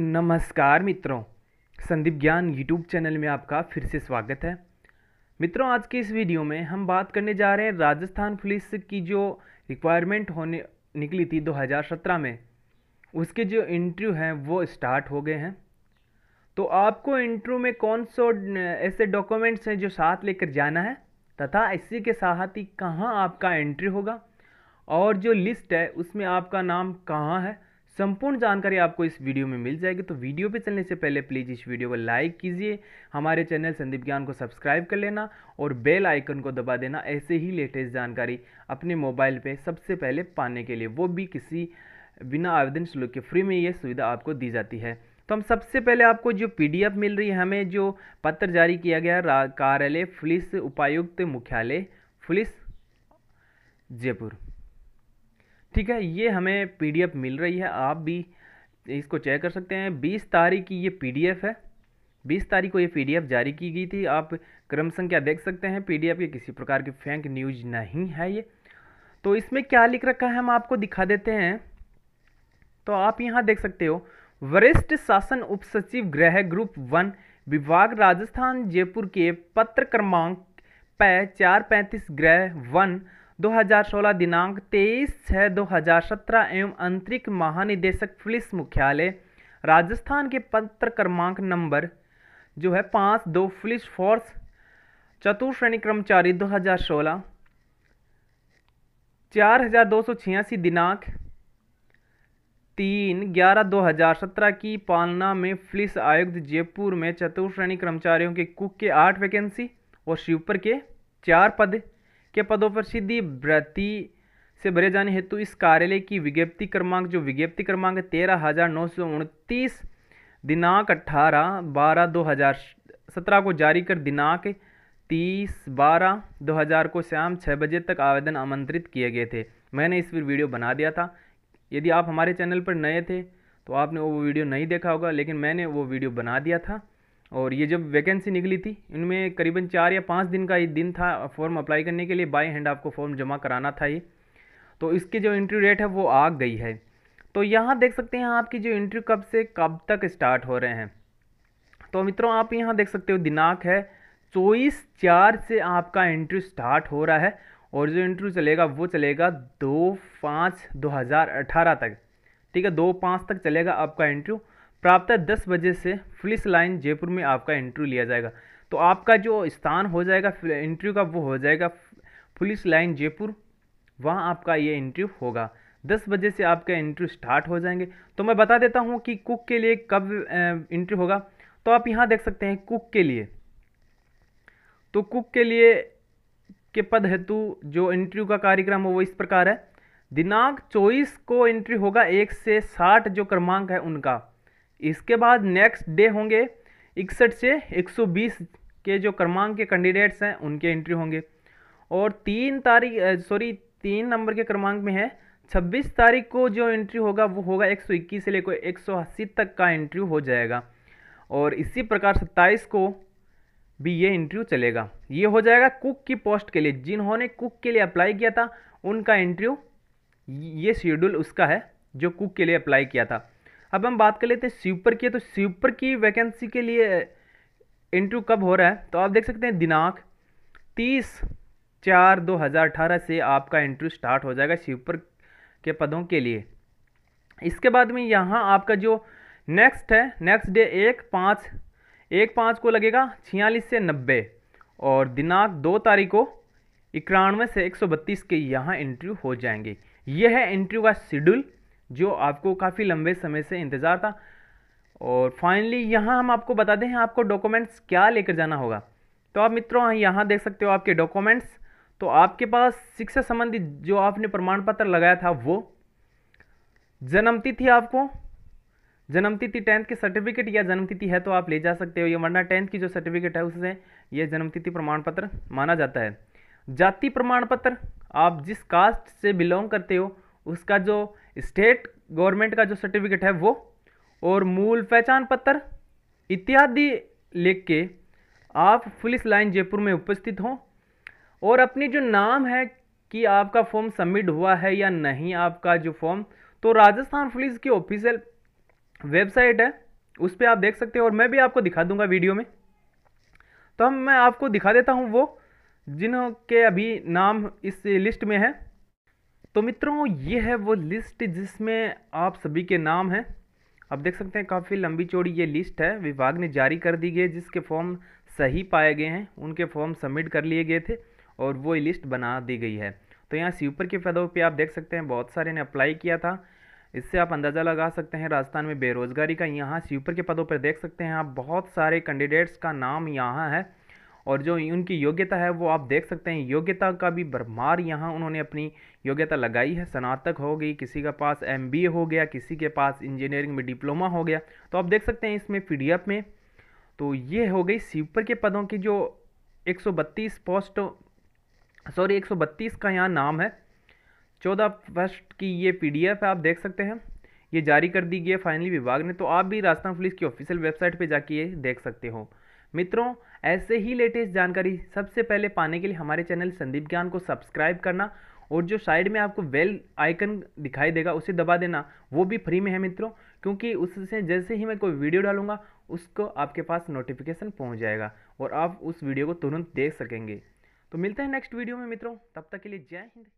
नमस्कार मित्रों संदीप ज्ञान यूट्यूब चैनल में आपका फिर से स्वागत है मित्रों आज के इस वीडियो में हम बात करने जा रहे हैं राजस्थान पुलिस की जो रिक्वायरमेंट होने निकली थी 2017 में उसके जो इंटरव्यू हैं वो स्टार्ट हो गए हैं तो आपको इंटरव्यू में कौन सो ऐसे डॉक्यूमेंट्स हैं जो साथ लेकर जाना है तथा इसी के साथ ही कहाँ आपका एंट्री होगा और जो लिस्ट है उसमें आपका नाम कहाँ है संपूर्ण जानकारी आपको इस वीडियो में मिल जाएगी तो वीडियो पे चलने से पहले प्लीज़ इस वीडियो को लाइक कीजिए हमारे चैनल संदीप ज्ञान को सब्सक्राइब कर लेना और बेल आइकन को दबा देना ऐसे ही लेटेस्ट जानकारी अपने मोबाइल पे सबसे पहले पाने के लिए वो भी किसी बिना आवेदन शुल्क के फ्री में ये सुविधा आपको दी जाती है तो हम सबसे पहले आपको जो पी मिल रही है हमें जो पत्र जारी किया गया कार्यालय पुलिस उपायुक्त मुख्यालय पुलिस जयपुर ठीक है ये हमें पीडीएफ मिल रही है आप भी इसको चेक कर सकते हैं बीस तारीख की ये पीडीएफ है बीस तारीख को ये पीडीएफ जारी की गई थी आप क्रम संख्या देख सकते हैं पीडीएफ के किसी प्रकार की फेंक न्यूज नहीं है ये तो इसमें क्या लिख रखा है हम आपको दिखा देते हैं तो आप यहाँ देख सकते हो वरिष्ठ शासन उप सचिव गृह ग्रुप वन विभाग राजस्थान जयपुर के पत्र क्रमांक पै चार पैंतीस ग्रह वन 2016 दिनांक 23 छः 2017 एवं अंतरिक महानिदेशक पुलिस मुख्यालय राजस्थान के पत्र क्रमांक नंबर जो है पाँच दो पुलिस फोर्स चतुर श्रेणी कर्मचारी 2016 छियासी दिनांक तीन ग्यारह दो हज़ार सत्रह की पालना में पुलिस आयुक्त जयपुर में चतुर्थ श्रेणी कर्मचारियों के कुक के आठ वैकेंसी और शिवपर के चार पद के पदों पर सीधी भर्ती से भरे जाने हेतु इस कार्यालय की विज्ञप्ति क्रमांक जो विज्ञप्ति क्रमांक तेरह हज़ार नौ सौ उनतीस दिनांक अट्ठारह बारह दो हज़ार सत्रह को जारी कर दिनांक तीस बारह दो हज़ार को शाम छः बजे तक आवेदन आमंत्रित किए गए थे मैंने इस पर वीडियो बना दिया था यदि आप हमारे चैनल पर नए थे तो आपने वो वीडियो नहीं देखा होगा लेकिन मैंने वो वीडियो बना दिया था और ये जब वैकेंसी निकली थी इनमें करीबन चार या पाँच दिन का ये दिन था फॉर्म अप्लाई करने के लिए बाई हैंड आपको फॉर्म जमा कराना था ये तो इसके जो इंट्री डेट है वो आ गई है तो यहाँ देख सकते हैं आपकी जो इंट्री कब से कब तक स्टार्ट हो रहे हैं तो मित्रों आप यहाँ देख सकते हो दिनांक है चौबीस चार से आपका इंट्री स्टार्ट हो रहा है और जो इंटरव्यू चलेगा वो चलेगा दो पाँच दो हज़ार अठारह तक ठीक है दो पाँच तक चलेगा आपका इंटरव्यू प्राप्त दस बजे से पुलिस लाइन जयपुर में आपका इंटरव्यू लिया जाएगा तो आपका जो स्थान हो जाएगा इंटरव्यू का वो हो जाएगा पुलिस लाइन जयपुर वहाँ आपका ये इंटरव्यू होगा दस बजे से आपका इंटरव्यू स्टार्ट हो जाएंगे तो मैं बता देता हूँ कि कुक के लिए कब इंटरव्यू होगा तो आप यहाँ देख सकते हैं कुक के लिए तो कुक के लिए के पद हेतु जो इंटरव्यू का कार्यक्रम है वो इस प्रकार है दिनांक चौबीस को इंट्री होगा एक से साठ जो क्रमांक है उनका इसके बाद नेक्स्ट डे होंगे इकसठ से 120 के जो क्रमांक के कैंडिडेट्स हैं उनके एंट्री होंगे और तीन तारीख सॉरी तीन नंबर के क्रमांक में है 26 तारीख को जो एंट्री होगा वो होगा 121 से लेकर 180 तक का एंट्री हो जाएगा और इसी प्रकार 27 को भी ये इंटरव्यू चलेगा ये हो जाएगा कुक की पोस्ट के लिए जिन्होंने कुक के लिए अप्लाई किया था उनका इंटरव्यू ये शेड्यूल उसका है जो कुक के लिए अप्लाई किया था अब हम बात कर लेते हैं स्वीपर की तो स्वीपर की वैकेंसी के लिए इंटरव्यू कब हो रहा है तो आप देख सकते हैं दिनांक तीस चार दो हज़ार अठारह से आपका इंटरव्यू स्टार्ट हो जाएगा स्वीपर के पदों के लिए इसके बाद में यहाँ आपका जो नेक्स्ट है नेक्स्ट डे एक पाँच एक पाँच को लगेगा छियालीस से नब्बे और दिनांक दो तारीख को इक्यानवे से एक सौ बत्तीस के यहाँ इंटरव्यू हो जाएंगे यह है इंटरव्यू का शेड्यूल जो आपको काफ़ी लंबे समय से इंतज़ार था और फाइनली यहाँ हम आपको बता दें आपको डॉक्यूमेंट्स क्या लेकर जाना होगा तो आप मित्रों यहाँ देख सकते हो आपके डॉक्यूमेंट्स तो आपके पास शिक्षा संबंधित जो आपने प्रमाण पत्र लगाया था वो जन्मतिथि आपको जन्मतिथि टेंथ के सर्टिफिकेट या जन्मतिथि है तो आप ले जा सकते हो ये वरना टेंथ की जो सर्टिफिकेट है उससे ये जन्मतिथि प्रमाण पत्र माना जाता है जाति प्रमाण पत्र आप जिस कास्ट से बिलोंग करते हो उसका जो स्टेट गवर्नमेंट का जो सर्टिफिकेट है वो और मूल पहचान पत्र इत्यादि लिख के आप पुलिस लाइन जयपुर में उपस्थित हों और अपनी जो नाम है कि आपका फॉर्म सबमिट हुआ है या नहीं आपका जो फॉर्म तो राजस्थान पुलिस की ऑफिशियल वेबसाइट है उस पर आप देख सकते हो और मैं भी आपको दिखा दूंगा वीडियो में तो हम मैं आपको दिखा देता हूँ वो जिन्हों के अभी नाम इस लिस्ट में है तो मित्रों ये है वो लिस्ट जिसमें आप सभी के नाम हैं आप देख सकते हैं काफ़ी लंबी चौड़ी ये लिस्ट है विभाग ने जारी कर दी गई जिसके फॉर्म सही पाए गए हैं उनके फॉर्म सबमिट कर लिए गए थे और वो लिस्ट बना दी गई है तो यहाँ सीपर के पदों पे आप देख सकते हैं बहुत सारे ने अप्लाई किया था इससे आप अंदाज़ा लगा सकते हैं राजस्थान में बेरोज़गारी का यहाँ सीपर के पदों पर देख सकते हैं आप बहुत सारे कैंडिडेट्स का नाम यहाँ है और जो उनकी योग्यता है वो आप देख सकते हैं योग्यता का भी भरमार यहाँ उन्होंने अपनी योग्यता लगाई है स्नातक हो गई किसी के पास एम हो गया किसी के पास इंजीनियरिंग में डिप्लोमा हो गया तो आप देख सकते हैं इसमें पी में तो ये हो गई सीपर के पदों की जो एक पोस्ट सॉरी एक का यहाँ नाम है चौदह फर्स्ट की ये पीडीएफ है आप देख सकते हैं ये जारी कर दी गई है फाइनली विभाग ने तो आप भी राजस्थान पुलिस की ऑफिशियल वेबसाइट पे जाके ये देख सकते हो मित्रों ऐसे ही लेटेस्ट जानकारी सबसे पहले पाने के लिए हमारे चैनल संदीप ज्ञान को सब्सक्राइब करना और जो साइड में आपको वेल आइकन दिखाई देगा उसे दबा देना वो भी फ्री में है मित्रों क्योंकि उससे जैसे ही मैं कोई वीडियो डालूंगा उसको आपके पास नोटिफिकेशन पहुंच जाएगा और आप उस वीडियो को तुरंत देख सकेंगे तो मिलते हैं नेक्स्ट वीडियो में मित्रों तब तक के लिए जय हिंद